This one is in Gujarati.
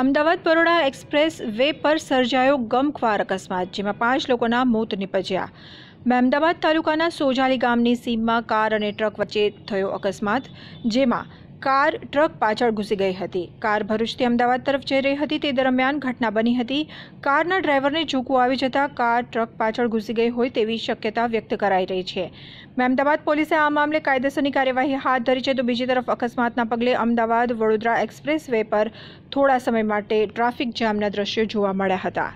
અમદાવાદ બરોડા એક્સપ્રેસ વે પર સર્જાયો ગમખ્વાર અકસ્માત જેમાં પાંચ લોકોના મોત નિપજ્યા અમદાવાદ તાલુકાના સોજાલી ગામની સીમમાં કાર અને ટ્રક વચ્ચે થયો અકસ્માત જેમાં કાર ટ્રક પાછળ ઘૂસી ગઈ હતી કાર ભરૂચથી અમદાવાદ તરફ જઈ રહી હતી તે દરમિયાન ઘટના બની હતી કારના ડ્રાઈવરને ચૂકવું આવી જતાં કાર ટ્રક પાછળ ઘૂસી ગઈ હોય તેવી શક્યતા વ્યક્ત કરાઈ રહી છે અમદાવાદ પોલીસે આ મામલે કાયદેસરની કાર્યવાહી હાથ ધરી છે તો બીજી તરફ અકસ્માતના પગલે અમદાવાદ વડોદરા એક્સપ્રેસ વે પર થોડા સમય માટે ટ્રાફિક જામના દ્રશ્યો જોવા મળ્યા હતા